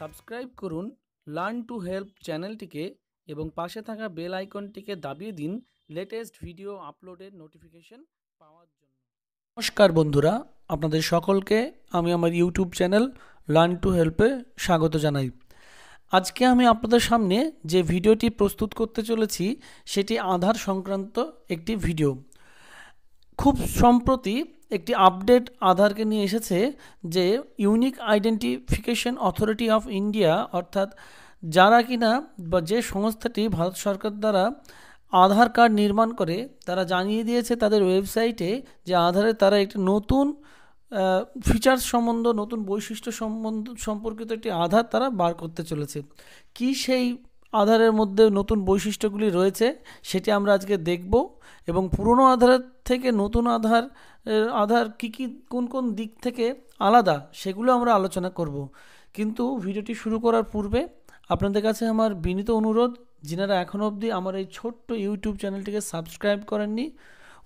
Subscribe করুন learn to help চ্যানেলটিকে এবং পাশে থাকা বেল আইকনটিকে দাবিয়ে দিন লেটেস্ট ভিডিও আপলোডের নোটিফিকেশন পাওয়ার জন্য নমস্কার বন্ধুরা আপনাদের সকলকে আমি আমার ইউটিউব চ্যানেল লার্ন টু হেল্পে স্বাগত জানাই আজকে আমি আপনাদের সামনে যে ভিডিওটি প্রস্তুত করতে চলেছি সেটি আধার সংক্রান্ত একটি ভিডিও খুব সম্প্রতি একটি আপডেট আধারকে নিয়ে এসেছে যে unique identification authority of India অর্থাৎ যারা কিনা বা যে সংস্থাটি ভারত সরকার দ্বারা আধার কার্ড নির্মাণ করে তারা জানিয়ে দিয়েছে তাদের ওয়েবসাইটে যে আধারে তারা একটি নতুন ফিচার্স সম্বন্ধ নতুন বৈশিষ্ট্য সম্বন্ধ সম্পর্কিত একটি আধার তারা বার করতে চলেছে কি সেই আধারের মধ্যে নতুন বৈশিষ্ট্যগুলি রয়েছে সেটি আমরা আজকে দেখব এবং পুরনো আধারের থেকে নতুন আধার আধার কী কী কোন কোন দিক থেকে আলাদা সেগুলো আমরা আলোচনা করব কিন্তু ভিডিওটি শুরু করার পূর্বে আপনাদের কাছে আমার বিনীত অনুরোধ যিনারা এখনও অবধি আমার এই ছোট্ট ইউটিউব চ্যানেলটিকে সাবস্ক্রাইব করেননি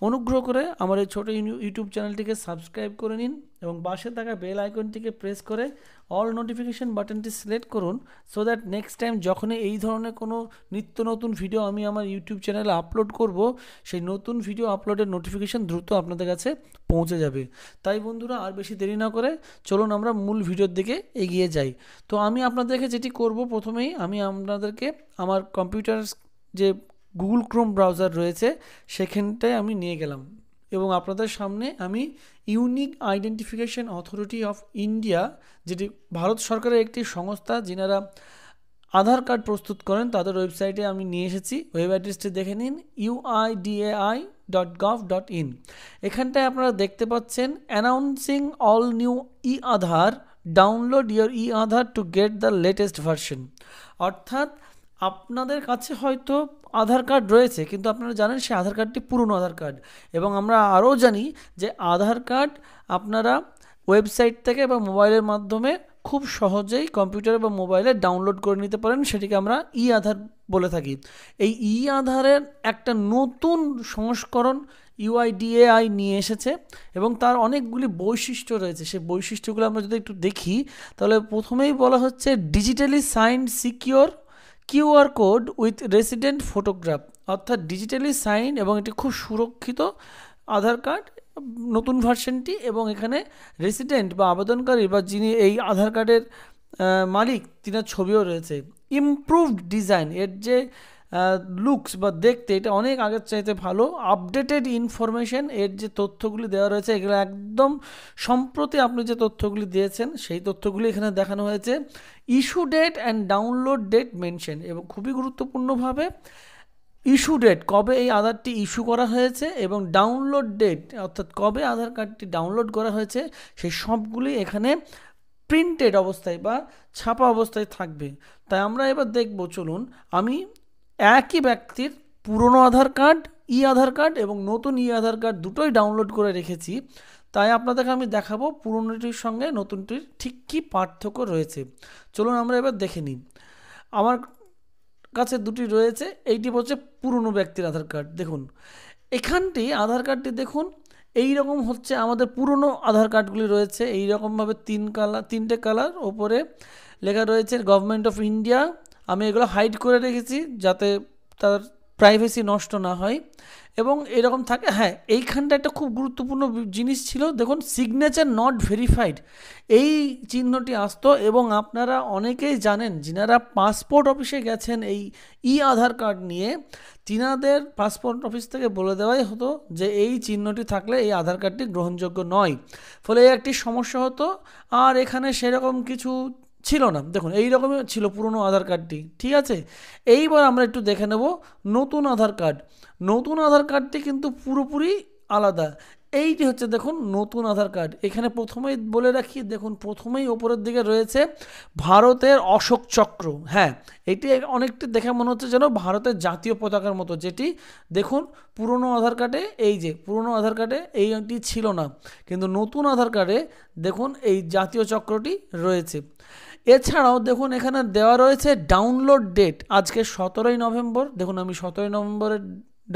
অনুগ্রহ করে আমার এই ছোটো ইউটিউব চ্যানেলটিকে সাবস্ক্রাইব করে নিন এবং পাশে থাকা বেল আইকনটিকে প্রেস করে অল নোটিফিকেশান বাটনটি সিলেক্ট করুন সো দ্যাট নেক্সট টাইম যখনই এই ধরনের কোনো নিত্য নতুন ভিডিও আমি আমার ইউটিউব চ্যানেলে আপলোড করব সেই নতুন ভিডিও আপলোডের নোটিফিকেশান দ্রুত আপনাদের কাছে পৌঁছে যাবে তাই বন্ধুরা আর বেশি দেরি না করে চলুন আমরা মূল ভিডিওর দিকে এগিয়ে যাই তো আমি আপনাদেরকে যেটি করব প্রথমেই আমি আপনাদেরকে আমার কম্পিউটার যে গুগল ক্রোম ব্রাউজার রয়েছে সেখানটায় আমি নিয়ে গেলাম এবং আপনাদের সামনে আমি unique identification authority of India যেটি ভারত সরকারের একটি সংস্থা যিনারা আধার কার্ড প্রস্তুত করেন তাদের ওয়েবসাইটে আমি নিয়ে এসেছি ওয়েব অ্যাড্রেসটি দেখে নিন UIDAI dot gov dot in এখানটায় আপনারা দেখতে পাচ্ছেন announcing all new e Aadhaar download your e Aadhaar to get the latest version অর্থাৎ আপনাদের কাছে হয়তো আধার কার্ড রয়েছে কিন্তু আপনারা জানেন সেই আধার কার্ডটি পুরনো আধার কার্ড এবং আমরা আরও জানি যে আধার কার্ড আপনারা ওয়েবসাইট থেকে বা মোবাইলের মাধ্যমে খুব সহজেই কম্পিউটার বা মোবাইলে ডাউনলোড করে নিতে পারেন সেটিকে আমরা ই আধার বলে থাকি এই ই আধারের একটা নতুন সংস্করণ ইউআইডিএআই নিয়ে এসেছে এবং তার অনেকগুলি বৈশিষ্ট্য রয়েছে সেই বৈশিষ্ট্যগুলো আমরা যদি একটু দেখি তাহলে প্রথমেই বলা হচ্ছে digitally signed secure QR code with resident photograph অর্থাৎ ডিজিটালি সাইন এবং এটি খুব সুরক্ষিত আধার কার্ড নতুন ভার্সনটি এবং এখানে রেসিডেন্ট বা আবেদনকারী বা যিনি এই আধার কার্ডের মালিক তিনার ছবিও রয়েছে ইমপ্রুভড ডিজাইন এর যে লুকস বা দেখতে এটা অনেক আগের চাইতে ভালো আপডেটেড ইনফরমেশন এর যে তথ্যগুলি দেওয়া রয়েছে এগুলো একদম সম্প্রতি আপনি যে তথ্যগুলি দিয়েছেন সেই তথ্যগুলি এখানে দেখানো হয়েছে issue date and download date mention এবং খুবই গুরুত্বপূর্ণভাবে ইস্যু ডেট কবে এই আধারটি ইস্যু করা হয়েছে এবং ডাউনলোড ডেট অর্থাৎ কবে আধার কার্ডটি ডাউনলোড করা হয়েছে সেই সবগুলি এখানে প্রিন্টেড অবস্থায় বা ছাপা অবস্থায় থাকবে তাই আমরা এবার দেখব চলুন আমি একই ব্যক্তির পুরনো আধার কার্ড ই আধার কার্ড এবং নতুন ই আধার কার্ড দুটোই ডাউনলোড করে রেখেছি তাই আপনাদেরকে আমি দেখাবো পুরনোটির সঙ্গে নতুনটির ঠিক কী পার্থক্য রয়েছে চলুন আমরা এবার দেখে নিই আমার কাছে দুটি রয়েছে এইটি হচ্ছে পুরনো ব্যক্তির আধার কার্ড দেখুন এখানটি আধার কার্ডটি দেখুন এই রকম হচ্ছে আমাদের পুরনো আধার কার্ডগুলি রয়েছে এই রকমভাবে তিন কালার তিনটে কালার ওপরে লেখা রয়েছে গভর্নমেন্ট অফ ইন্ডিয়া আমি এগুলো হাইড করে রেখেছি যাতে তার প্রাইভেসি নষ্ট না হয় এবং এরকম থাকে হ্যাঁ এইখানটা একটা খুব গুরুত্বপূর্ণ জিনিস ছিল দেখুন সিগনেচার নট ভেরিফাইড এই চিহ্নটি আসতো এবং আপনারা অনেকেই জানেন যিনারা পাসপোর্ট অফিসে গেছেন এই ই আধার কার্ড নিয়ে তিনাদের পাসপোর্ট অফিস থেকে বলে দেওয়াই হতো যে এই চিহ্নটি থাকলে এই আধার কার্ডটি গ্রহণযোগ্য নয় ফলে একটি সমস্যা হতো আর এখানে সেরকম কিছু ছিল না দেখুন এই রকমই ছিল পুরনো আধার কার্ডটি ঠিক আছে এইবার আমরা একটু দেখে নেব নতুন আধার কার্ড নতুন আধার কার্ডটি কিন্তু পুরোপুরি আলাদা এইটি হচ্ছে দেখুন নতুন আধার কার্ড এখানে প্রথমেই বলে রাখি দেখুন প্রথমেই ওপরের দিকে রয়েছে ভারতের অশোক চক্র হ্যাঁ এটি অনেকটি দেখে মনে হচ্ছে যেন ভারতের জাতীয় পতাকার মতো যেটি দেখুন পুরনো আধার কার্ডে এই যে পুরনো আধার কার্ডে এইটি ছিল না কিন্তু নতুন আধার কার্ডে দেখুন এই জাতীয় চক্রটি রয়েছে এছাড়াও দেখুন এখানে দেওয়া রয়েছে ডাউনলোড ডেট আজকে সতেরোই নভেম্বর দেখুন আমি সতেরোই নভেম্বরের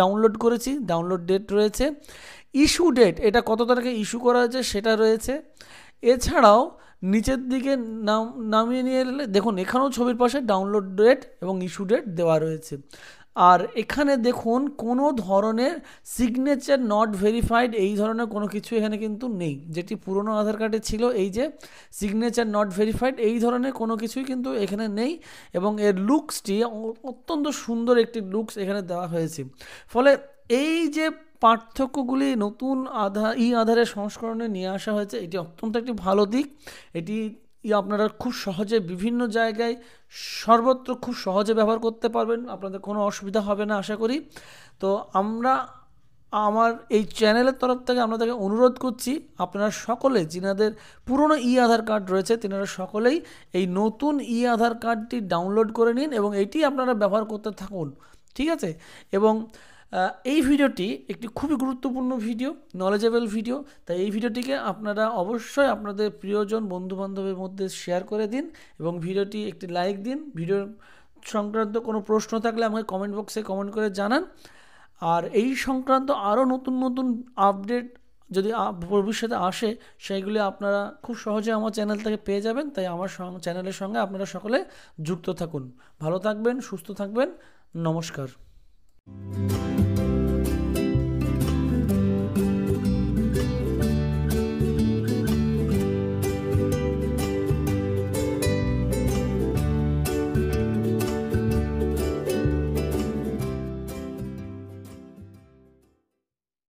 ডাউনলোড করেছি ডাউনলোড ডেট রয়েছে ইস্যু ডেট এটা কত তারিখে ইস্যু করা হয়েছে সেটা রয়েছে এছাড়াও নিচের দিকে নাম নামিয়ে নিয়ে এলে দেখুন এখানেও ছবির পাশে ডাউনলোড ডেট এবং ইস্যু ডেট দেওয়া রয়েছে আর এখানে দেখুন কোনো ধরনের সিগনেচার নট ভেরিফাইড এই ধরনের কোনো কিছু এখানে কিন্তু নেই যেটি পুরনো আধার কার্ডে ছিল এই যে সিগনেচার নট ভেরিফাইড এই ধরনের কোনো কিছুই কিন্তু এখানে নেই এবং এর লুকসটি অত্যন্ত সুন্দর একটি লুকস এখানে দেওয়া হয়েছে ফলে এই যে পার্থক্যগুলি নতুন আধার ই আধারের সংস্করণে নিয়ে আসা হয়েছে এটি অত্যন্ত একটি ভালো দিক এটি আপনারা খুব সহজে বিভিন্ন জায়গায় সর্বত্র খুব সহজে ব্যবহার করতে পারবেন আপনাদের কোনো অসুবিধা হবে না আশা করি তো আমরা আমার এই চ্যানেলের তরফ থেকে আপনাদেরকে অনুরোধ করছি আপনারা সকলে যিনাদের পুরনো ই আধার কার্ড রয়েছে তেনারা সকলেই এই নতুন ই আধার কার্ডটি ডাউনলোড করে নিন এবং এটি আপনারা ব্যবহার করতে থাকুন ঠিক আছে এবং এই ভিডিওটি একটি খুবই গুরুত্বপূর্ণ ভিডিও নলেজেবল ভিডিও তাই এই ভিডিওটিকে আপনারা অবশ্যই আপনাদের প্রিয়জন বন্ধুবান্ধবের মধ্যে শেয়ার করে দিন এবং ভিডিওটি একটি লাইক দিন ভিডিও সংক্রান্ত কোনো প্রশ্ন থাকলে আমাকে কমেন্ট বক্সে কমেন্ট করে জানান আর এই সংক্রান্ত আরও নতুন নতুন আপডেট যদি ভবিষ্যতে আসে সেইগুলি আপনারা খুব সহজে আমার চ্যানেল থেকে পেয়ে যাবেন তাই আমার চ্যানেলের সঙ্গে আপনারা সকলে যুক্ত থাকুন ভালো থাকবেন সুস্থ থাকবেন নমস্কার Thank you.